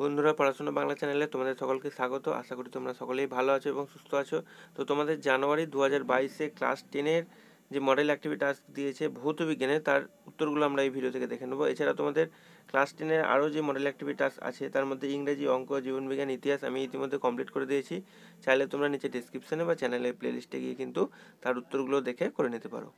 বন্ধুরা পড়াশোনা বাংলা চ্যানেলে তোমাদের সকলকে স্বাগত আশা করি তোমরা সকলেই ভালো আছো এবং সুস্থ আছো তো তোমাদের জানুয়ারি দু হাজার বাইশে ক্লাস টেনের যে মডেল অ্যাক্টিভিটি টাস্ক দিয়েছে ভৌতবিজ্ঞানে তার উত্তরগুলো আমরা এই ভিডিও থেকে দেখে নেবো এছাড়া তোমাদের ক্লাস টেনের আরও যে মডেল অ্যাক্টিভিটি টাস্ক আছে তার মধ্যে ইংরেজি অঙ্ক জীবনবিজ্ঞান ইতিহাস আমি ইতিমধ্যে কমপ্লিট করে দিয়েছি চাইলে তোমরা নিচে ডিসক্রিপশানে বা চ্যানেলের প্লেলিস্টে গিয়ে কিন্তু তার উত্তরগুলো দেখে করে নিতে পারো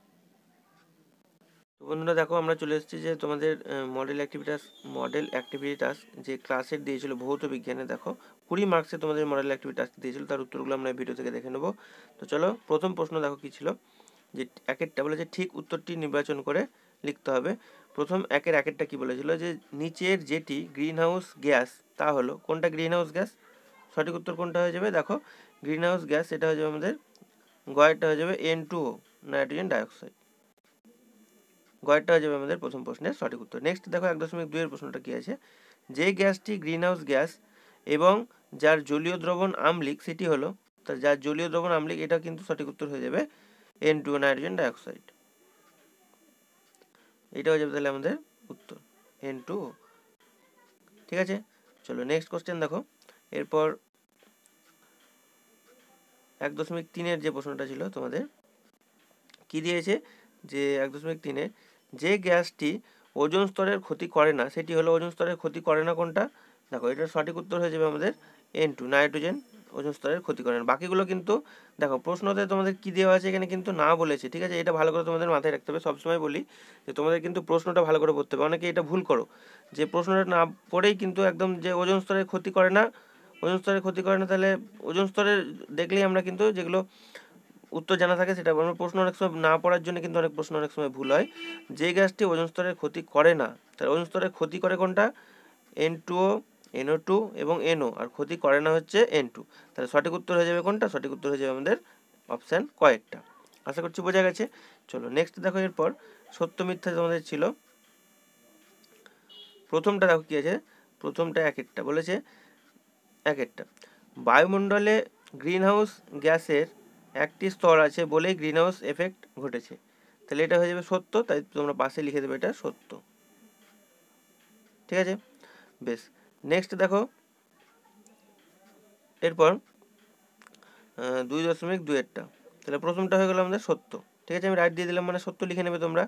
তো বন্ধুরা দেখো আমরা চলে এসেছি যে তোমাদের মডেল অ্যাক্টিভিটাস মডেল অ্যাক্টিভিটাস যে ক্লাসের দিয়েছিল ভৌত বিজ্ঞানে দেখো কুড়ি মার্কসে তোমাদের মডেল অ্যাক্টিভিটাস দিয়েছিল তার উত্তরগুলো আমরা ভিডিও থেকে দেখে নেবো তো চলো প্রথম প্রশ্ন দেখো কী ছিল যে একেরটা বলেছে ঠিক উত্তরটি নির্বাচন করে লিখতে হবে প্রথম একের একেরটা কী বলেছিল যে নিচের যেটি হাউস গ্যাস তা হলো কোনটা গ্রিনহাউস গ্যাস সঠিক উত্তর কোনটা হয়ে যাবে দেখো গ্রিনহাউস গ্যাস এটা হয়ে যাবে আমাদের গয়েরটা হয়ে যাবে এন টু নাইট্রোজেন ডাইঅক্সাইড গয়েরটা হয়ে যাবে আমাদের প্রথম প্রশ্নের সঠিক উত্তর নেক্সট দেখো এক দশমিক দুইয়ের প্রশ্নটা কী আছে যে গ্যাসটি গ্রিনহাউস গ্যাস এবং যার জলীয় দ্রবণ আমলিক সেটি হলো তার যার জলীয় দ্রবণ আমলিক এটা কিন্তু সঠিক উত্তর হয়ে যাবে এন টু নাইট্রোজেন ডাইঅক্সাইড এটা হয়ে যাবে তাহলে আমাদের উত্তর এন টু ঠিক আছে চলো নেক্সট কোশ্চেন দেখো এরপর এক দশমিক তিনের যে প্রশ্নটা ছিল তোমাদের কি দিয়েছে যে এক দশমিক তিনে যে গ্যাসটি ওজন স্তরের ক্ষতি করে না সেটি হলো ওজন স্তরের ক্ষতি করে না কোনটা দেখো এটার সঠিক উত্তর হয়ে যাবে আমাদের এন টু নাইট্রোজেন ওজন স্তরের ক্ষতি করে না বাকিগুলো কিন্তু দেখো প্রশ্নতে তোমাদের কী দেওয়া আছে এখানে কিন্তু না বলেছে ঠিক আছে এটা ভালো করে তোমাদের মাথায় রাখতে হবে সবসময় বলি যে তোমাদের কিন্তু প্রশ্নটা ভালো করে পড়তে হবে অনেকে এটা ভুল করো যে প্রশ্নটা না পড়েই কিন্তু একদম যে ওজন স্তরের ক্ষতি করে না ওজন স্তরের ক্ষতি করে না তাহলে ওজন স্তরের দেখলেই আমরা কিন্তু যেগুলো উত্তর জানা থাকে সেটা আমরা প্রশ্ন অনেক সময় না পড়ার জন্য কিন্তু অনেক প্রশ্ন অনেক সময় ভুল হয় যে গ্যাসটি ওজন স্তরের ক্ষতি করে না তার ওজন স্তরের ক্ষতি করে কোনটা এন টুও এনও টু এবং এনও আর ক্ষতি করে না হচ্ছে এন টু তাহলে সঠিক উত্তর হয়ে যাবে কোনটা সঠিক উত্তর হয়ে যাবে আমাদের অপশান কয়েকটা আশা করছি বোঝা গেছে চলো নেক্সট দেখো এরপর সত্য মিথ্যা তোমাদের ছিল প্রথমটা দেখো কী আছে প্রথমটা এক একটা বলেছে এক একটা বায়ুমণ্ডলে গ্রিনহাউস গ্যাসের একটি স্তর আছে বলেই গ্রিন হাউস এফেক্ট ঘটেছে তাহলে এটা হয়ে যাবে সত্য তাই তোমরা পাশে লিখে দেবে এটা সত্য ঠিক আছে বেশ নেক্সট দেখো এরপর দুই দশমিক দুয়েরটা তাহলে প্রথমটা হয়ে গেল আমাদের সত্য ঠিক আছে আমি রাইট দিয়ে দিলাম মানে সত্য লিখে নেবে তোমরা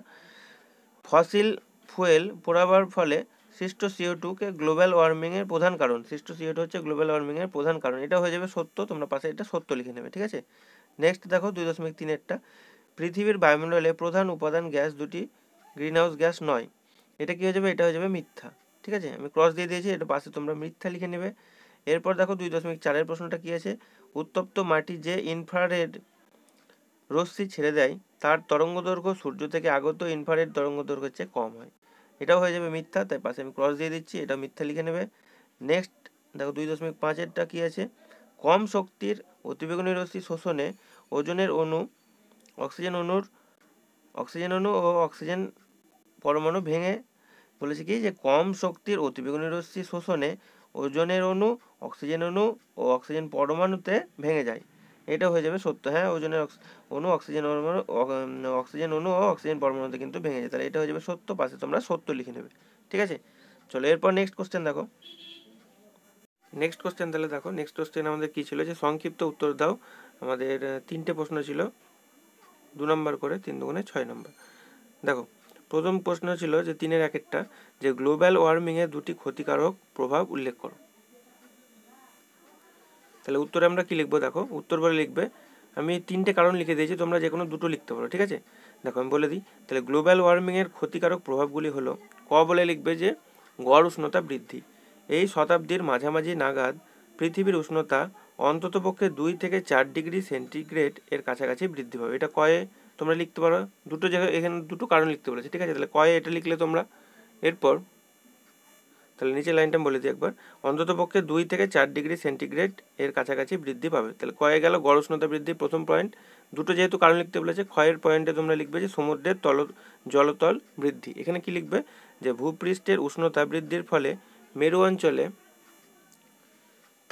ফসিল ফুয়েল পোড়াবার ফলে সৃষ্ট সিও টুকে গ্লোবাল ওয়ার্মিংয়ের প্রধান কারণ সৃষ্ট সিও টু হচ্ছে গ্লোবাল ওয়ার্মিংয়ের প্রধান কারণ এটা হয়ে যাবে সত্য তোমরা পাশে এটা সত্য লিখে নেবে ঠিক আছে নেক্সট দেখো দুই দশমিক তিনেরটা পৃথিবীর বায়ুমণ্ডলে প্রধান উপাদান গ্যাস দুটি গ্রিনহাউস গ্যাস নয় এটা কী হয়ে যাবে এটা হয়ে যাবে মিথ্যা ঠিক আছে আমি ক্রস দিয়ে দিয়েছি এটা পাশে তোমরা মিথ্যা লিখে নেবে এরপর দেখো দুই দশমিক চারের প্রশ্নটা কী আছে উত্তপ্ত মাটি যে ইনফ্রারেড রশ্মি ছেড়ে দেয় তার তরঙ্গদৈর্ঘ্য সূর্য থেকে আগত ইনফ্রারেড তরঙ্গ চেয়ে কম হয় এটাও হয়ে যাবে মিথ্যা তাই পাশে আমি ক্রস দিয়ে দিচ্ছি এটা মিথ্যা লিখে নেবে নেক্সট দেখো দুই দশমিক পাঁচেরটা কী আছে কম শক্তির অতিবেগুনি রশ্মি শোষণে ওজনের অণু অক্সিজেন অণুর অক্সিজেন অণু ও অক্সিজেন পরমাণু ভেঙে বলেছে কি যে কম শক্তির অতিবেগুনি রশ্মি শোষণে ওজনের অণু অক্সিজেন অণু ও অক্সিজেন পরমাণুতে ভেঙে যায় এটা হয়ে যাবে সত্য হ্যাঁ ওজনের অণু অক্সিজেন পরমাণু অক্সিজেন অণু ও অক্সিজেন পরমাণুতে কিন্তু ভেঙে যায় তাহলে এটা হয়ে যাবে সত্য পাশে তোমরা সত্য লিখে নেবে ঠিক আছে চলো এরপর নেক্সট কোশ্চেন দেখো নেক্সট কোশ্চেন তাহলে দেখো নেক্সট কোশ্চেন আমাদের কী ছিল যে সংক্ষিপ্ত উত্তর দাও আমাদের তিনটে প্রশ্ন ছিল দু নম্বর করে তিন দুগুণে ছয় নম্বর দেখো প্রথম প্রশ্ন ছিল যে তিনের এক একটা যে গ্লোবাল ওয়ার্মিংয়ের দুটি ক্ষতিকারক প্রভাব উল্লেখ করো তাহলে উত্তরে আমরা কি লিখবো দেখো উত্তর বলে লিখবে আমি তিনটে কারণ লিখে দিয়েছি তোমরা যে কোনো দুটো লিখতে পারো ঠিক আছে দেখো আমি বলে দিই তাহলে গ্লোবাল ওয়ার্মিংয়ের ক্ষতিকারক প্রভাবগুলি হলো ক বলে লিখবে যে গড় উষ্ণতা বৃদ্ধি এই শতাব্দীর মাঝামাঝি নাগাদ পৃথিবীর উষ্ণতা অন্ততপক্ষে দুই থেকে চার ডিগ্রি সেন্টিগ্রেড এর কাছাকাছি বৃদ্ধি পাবে এটা কয়ে তোমরা লিখতে পারো দুটো জায়গায় এখানে দুটো কারণ লিখতে বলেছে ঠিক আছে তাহলে কয়ে এটা লিখলে তোমরা এরপর তাহলে নিচে লাইনটা বলে দিই একবার অন্ততপক্ষে দুই থেকে চার ডিগ্রি সেন্টিগ্রেড এর কাছাকাছি বৃদ্ধি পাবে তাহলে কয়ে গেল গড় উষ্ণতা বৃদ্ধি প্রথম পয়েন্ট দুটো যেহেতু কারণ লিখতে বলেছে ক্ষয়ের পয়েন্টে তোমরা লিখবে যে সমুদ্রের তল জলতল বৃদ্ধি এখানে কি লিখবে যে ভূপৃষ্ঠের উষ্ণতা বৃদ্ধির ফলে মেরু অঞ্চলে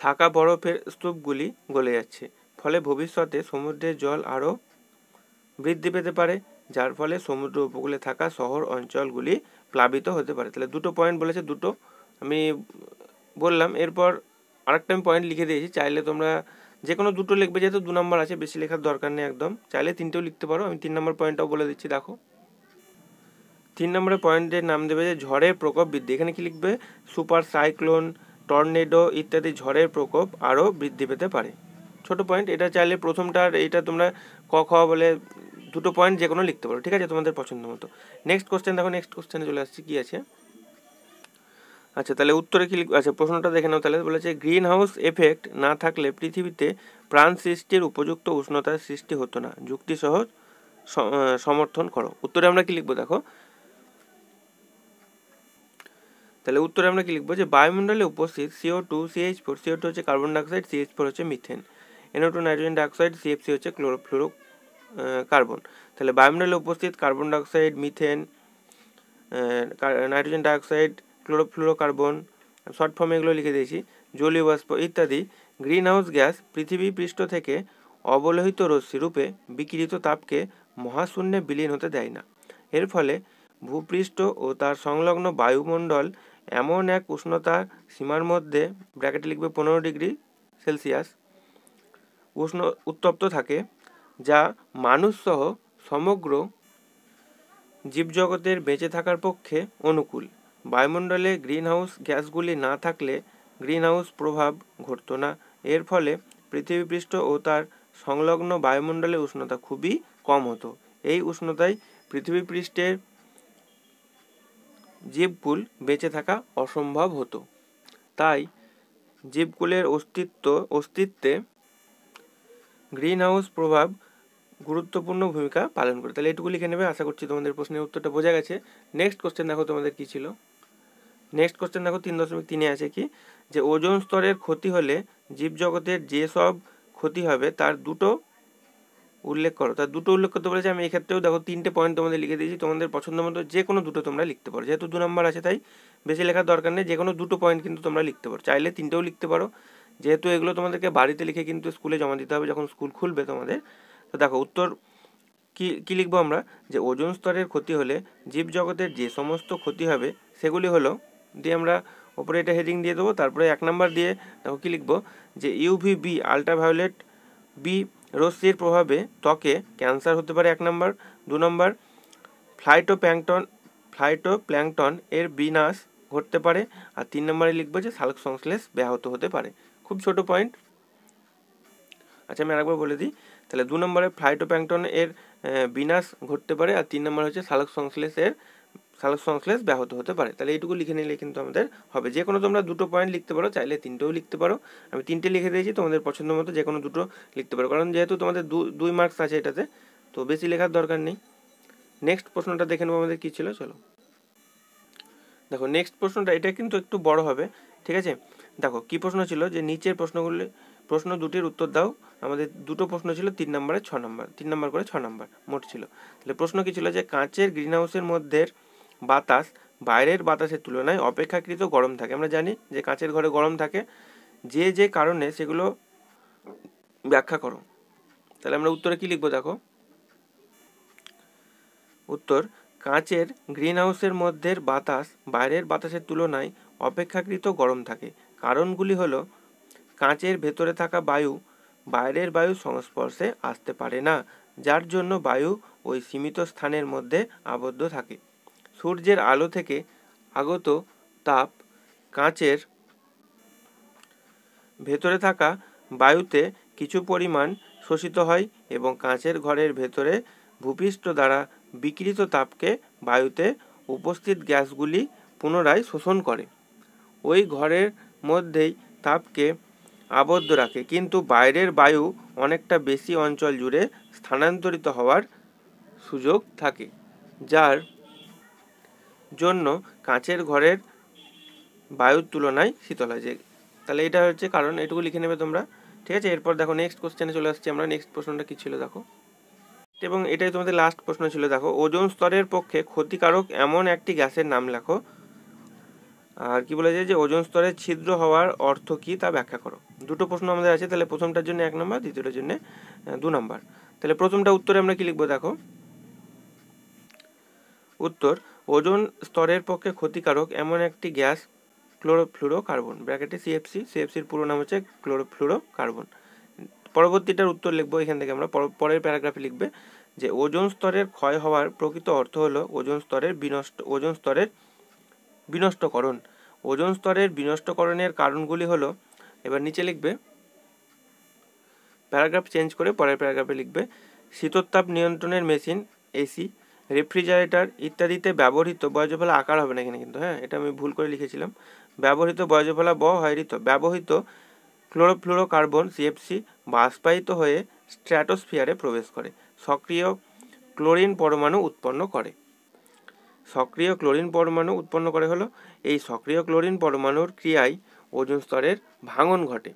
থাকা বরফের স্তূপগুলি গলে যাচ্ছে ফলে ভবিষ্যতে সমুদ্রের জল আরও বৃদ্ধি পেতে পারে যার ফলে সমুদ্র উপকূলে থাকা শহর অঞ্চলগুলি প্লাবিত হতে পারে তাহলে দুটো পয়েন্ট বলেছে দুটো আমি বললাম এরপর আরেকটা আমি পয়েন্ট লিখে দিয়েছি চাইলে তোমরা যে কোনো দুটো লিখবে যেহেতু দু নম্বর আছে বেশি লেখার দরকার নেই একদম চাইলে তিনটেও লিখতে পারো আমি তিন নম্বর পয়েন্টটাও বলে দিচ্ছি দেখো তিন নম্বরে পয়েন্টের নাম দেবে যে ঝড়ের প্রকোপ বৃদ্ধি এখানে কি লিখবে সুপার সাইক্লোন টর্নেডো ইত্যাদি ঝড়ের প্রকোপ আরও বৃদ্ধি পেতে পারে ছোট পয়েন্ট এটা চাইলে প্রথমটার এটা তোমরা ক খ বলে দুটো পয়েন্ট যে কোনো লিখতে পারো ঠিক আছে তোমাদের পছন্দ মতো নেক্সট কোশ্চেন দেখো নেক্সট কোশ্চেনে চলে আসছি কী আছে আচ্ছা তাহলে উত্তরে কি আচ্ছা প্রশ্নটা দেখে নাও তাহলে বলেছে গ্রিন হাউস এফেক্ট না থাকলে পৃথিবীতে প্রাণ সৃষ্টির উপযুক্ত উষ্ণতার সৃষ্টি হতো না যুক্তিসহ সমর্থন করো উত্তরে আমরা কি লিখবো দেখো তাহলে উত্তরে আমরা কি লিখবো যে বায়ুমণ্ডলে উপস্থিত CO two CH four CO two হচ্ছে কার্বন ডাইঅক্সাইড সিএইচ ফোর হচ্ছে methane NO two nitrogen dioxide CFC হচ্ছে ক্লোরোফ্লোরো কার্বন তাহলে বায়ুমণ্ডলে উপস্থিত carbon dioxide methane nitrogen dioxide chlorofluorocarbon short ফর্মে এগুলো লিখে দিয়েছি জলীয় বাষ্প ইত্যাদি গ্রিন হাউস গ্যাস পৃথিবী পৃষ্ঠ থেকে অবলোহিত রশ্মি রূপে বিকৃত তাপকে মহাশূন্যে বিলীন হতে দেয় না এর ফলে ভূপৃষ্ঠ ও তার সংলগ্ন বায়ুমণ্ডল এমন এক উষ্ণতা সীমার মধ্যে ব্র্যাকেটে লিখবে পনেরো ডিগ্রি সেলসিয়াস উষ্ণ উত্তপ্ত থাকে যা মানুষসহ সমগ্র জীবজগতের বেঁচে থাকার পক্ষে অনুকূল বায়ুমণ্ডলে গ্রিনহাউস গ্যাসগুলি না থাকলে গ্রিনহাউস প্রভাব ঘটত না এর ফলে পৃথিবীপৃষ্ঠ ও তার সংলগ্ন বায়ুমণ্ডলে উষ্ণতা খুবই কম হতো এই উষ্ণতায় পৃথিবীপৃষ্ঠের জীবকুল বেঁচে থাকা অসম্ভব হতো তাই জীবকুলের অস্তিত্ব অস্তিত্বে গ্রিনহাউস প্রভাব গুরুত্বপূর্ণ ভূমিকা পালন করে তাহলে এটুকু লিখে নেবে আশা করছি তোমাদের প্রশ্নের উত্তরটা বোঝা গেছে নেক্সট কোশ্চেন দেখো তোমাদের কী ছিল নেক্সট কোশ্চেন দেখো তিন দশমিক তিনে আছে কি যে ওজোন স্তরের ক্ষতি হলে জীবজগতের যেসব ক্ষতি হবে তার দুটো উল্লেখ করো তা দুটো উল্লেখ করতে পারছি আমি এক্ষেত্রেও দেখো তিনটে পয়েন্ট তোমাদের লিখে দিয়েছি তোমাদের পছন্দ মতো যে কোনো দুটো তোমরা লিখতে পারো যেহেতু দু নম্বর আছে তাই বেশি লেখার দরকার নেই যে কোনো দুটো পয়েন্ট কিন্তু তোমরা লিখতে পারো চাইলে তিনটেও লিখতে পারো যেহেতু এগুলো তোমাদেরকে বাড়িতে লিখে কিন্তু স্কুলে জমা দিতে হবে যখন স্কুল খুলবে তোমাদের তো দেখো উত্তর কি কী লিখবো আমরা যে ওজন স্তরের ক্ষতি হলে জীবজগতের যে সমস্ত ক্ষতি হবে সেগুলি হলো দিয়ে আমরা ওপরে এটা হেডিং দিয়ে দেবো তারপরে এক নাম্বার দিয়ে দেখো কী লিখবো যে ইউভি বি আলট্রাভায়োলেট বি রশ্মির প্রভাবে ত্বকে ক্যান্সার হতে পারে এক নম্বর দু নম্বর ফ্লাইটো প্যাংটন ফ্লাইটো প্ল্যাংটন এর বিনাশ ঘটতে পারে আর তিন নম্বরে লিখবো যে সালক সংশ্লেষ ব্যাহত হতে পারে খুব ছোট পয়েন্ট আচ্ছা আমি আরেকবার বলে দিই তাহলে দু নম্বরে প্যাংটন এর বিনাশ ঘটতে পারে আর তিন নম্বর হচ্ছে সালক সংশ্লেষের সালোকসংশ্লেষ ব্যাহত হতে পারে তাহলে এইটুকু লিখে নিলে কিন্তু আমাদের হবে যে কোনো তোমরা দুটো পয়েন্ট লিখতে পারো চাইলে তিনটেও লিখতে পারো আমি তিনটে লিখে দিয়েছি তোমাদের পছন্দ মতো যে কোনো দুটো লিখতে পারো কারণ যেহেতু তোমাদের দুই মার্কস আছে এটাতে তো বেশি লেখার দরকার নেই নেক্সট প্রশ্নটা দেখে নেবো আমাদের কী ছিল চলো দেখো নেক্সট প্রশ্নটা এটা কিন্তু একটু বড় হবে ঠিক আছে দেখো কি প্রশ্ন ছিল যে নিচের প্রশ্নগুলি প্রশ্ন দুটির উত্তর দাও আমাদের দুটো প্রশ্ন ছিল তিন নম্বরে ছ নম্বর তিন নম্বর করে ছ নম্বর মোট ছিল তাহলে প্রশ্ন কী ছিল যে কাঁচের গ্রিনহাউসের মধ্যে বাতাস বাইরের বাতাসের তুলনায় অপেক্ষাকৃত গরম থাকে আমরা জানি যে কাঁচের ঘরে গরম থাকে যে যে কারণে সেগুলো ব্যাখ্যা করো তাহলে আমরা উত্তরে কী লিখবো দেখো উত্তর কাঁচের গ্রিন হাউসের মধ্যে বাতাস বাইরের বাতাসের তুলনায় অপেক্ষাকৃত গরম থাকে কারণগুলি হলো কাঁচের ভেতরে থাকা বায়ু বাইরের বায়ু সংস্পর্শে আসতে পারে না যার জন্য বায়ু ওই সীমিত স্থানের মধ্যে আবদ্ধ থাকে সূর্যের আলো থেকে আগত তাপ কাঁচের ভেতরে থাকা বায়ুতে কিছু পরিমাণ শোষিত হয় এবং কাঁচের ঘরের ভেতরে ভূপৃষ্ঠ দ্বারা বিকৃত তাপকে বায়ুতে উপস্থিত গ্যাসগুলি পুনরায় শোষণ করে ওই ঘরের মধ্যেই তাপকে আবদ্ধ রাখে কিন্তু বাইরের বায়ু অনেকটা বেশি অঞ্চল জুড়ে স্থানান্তরিত হওয়ার সুযোগ থাকে যার জন্য কাঁচের ঘরের বায়ুর তুলনায় শীতল হয় যে তাহলে এটা হচ্ছে কারণ এটুকু লিখে নেবে তোমরা ঠিক আছে এরপর দেখো নেক্সট কোশ্চেনে চলে আসছি আমরা নেক্সট প্রশ্নটা কী ছিল দেখো এবং এটাই তোমাদের লাস্ট প্রশ্ন ছিল দেখো ওজোন স্তরের পক্ষে ক্ষতিকারক এমন একটি গ্যাসের নাম লেখো আর কি বলেছে যে ওজোন স্তরে ছিদ্র হওয়ার অর্থ কী তা ব্যাখ্যা করো দুটো প্রশ্ন আমাদের আছে তাহলে প্রথমটার জন্য এক নম্বর দ্বিতীয়টার জন্য দু নম্বর তাহলে প্রথমটা উত্তরে আমরা কি লিখবো দেখো উত্তর ওজোন স্তরের পক্ষে ক্ষতিকারক এমন একটি গ্যাস ক্লোরোফ্লুরো কার্বন ব্র্যাকেটে সিএফসি সিএফসির পুরো নাম হচ্ছে ক্লোরোফ্লুরো কার্বন পরবর্তীটার উত্তর লিখব এখান থেকে আমরা পরের প্যারাগ্রাফে লিখবে যে ওজন স্তরের ক্ষয় হওয়ার প্রকৃত অর্থ হলো ওজোন স্তরের বিনষ্ট ওজন স্তরের বিনষ্টকরণ ওজোন স্তরের বিনষ্টকরণের কারণগুলি হলো এবার নিচে লিখবে প্যারাগ্রাফ চেঞ্জ করে পরের প্যারাগ্রাফে লিখবে শীতোত্তাপ নিয়ন্ত্রণের মেশিন এসি রেফ্রিজারেটর ইত্যাদিতে ব্যবহৃত বর্জ্যফলা আকার হবে না এখানে কিন্তু হ্যাঁ এটা আমি ভুল করে লিখেছিলাম ব্যবহৃত বর্জ্যফলা ব হয়রিত ব্যবহৃত ক্লোরোফ্লোরোকার্বন সিএফসি বাষ্পায়িত হয়ে স্ট্র্যাটোস্ফিয়ারে প্রবেশ করে সক্রিয় ক্লোরিন পরমাণু উৎপন্ন করে সক্রিয় ক্লোরিন পরমাণু উৎপন্ন করে হলো এই সক্রিয় ক্লোরিন পরমাণুর ক্রিয়ায় ওজন স্তরের ভাঙন ঘটে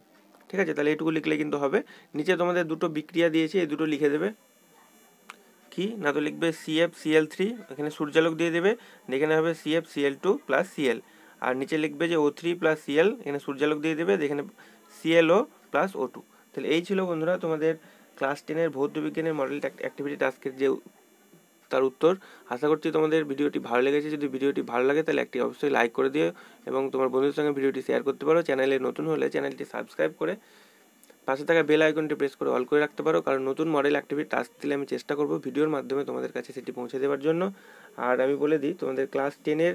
ঠিক আছে তাহলে এটুকু লিখলে কিন্তু হবে নিচে তোমাদের দুটো বিক্রিয়া দিয়েছি এই দুটো লিখে দেবে কি না তো লিখবে সিএফ সিএল থ্রি এখানে সূর্যালোক দিয়ে দেবে এখানে হবে CF Cl two plus Cl আর নিচে লিখবে যে ও থ্রি প্লাস সিএল এখানে সূর্যালোক দিয়ে দেবে এখানে সিএলও প্লাস ও টু তাহলে এই ছিল বন্ধুরা তোমাদের ক্লাস টেনের ভৌত বিজ্ঞানের মডেল অ্যাক্টিভিটি টাস্কের যে তার উত্তর আশা করছি তোমাদের ভিডিওটি ভালো লেগেছে যদি ভিডিওটি ভালো লাগে তাহলে একটি অবশ্যই লাইক করে দিও এবং তোমার বন্ধুদের সঙ্গে ভিডিওটি শেয়ার করতে পারো চ্যানেলে নতুন হলে চ্যানেলটি সাবস্ক্রাইব করে পাশে থাকা বেল আইকনটি প্রেস করে অল করে রাখতে পারো কারণ নতুন মডেল অ্যাক্টিভিটি টাস্ক দিলে আমি চেষ্টা করব ভিডিওর মাধ্যমে তোমাদের কাছে সেটি পৌঁছে দেওয়ার জন্য আর আমি বলে দিই তোমাদের ক্লাস টেনের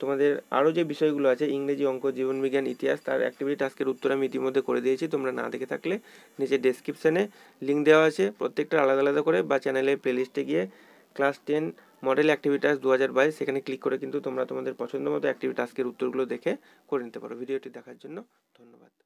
তোমাদের আরও যে বিষয়গুলো আছে ইংরেজি অঙ্ক জীবনবিজ্ঞান ইতিহাস তার অ্যাক্টিভিটি টাস্কের উত্তর আমি ইতিমধ্যে করে দিয়েছি তোমরা না দেখে থাকলে নিচে ডেসক্রিপশানে লিঙ্ক দেওয়া আছে প্রত্যেকটা আলাদা আলাদা করে বা চ্যানেলে প্লেলিস্টে গিয়ে ক্লাস টেন মডেল অ্যাক্টিভিটাস দু হাজার বাইশ সেখানে ক্লিক করে কিন্তু তোমরা তোমাদের পছন্দ মতো অ্যাক্টিভিটি টাস্কের উত্তরগুলো দেখে করে নিতে পারো ভিডিওটি দেখার জন্য ধন্যবাদ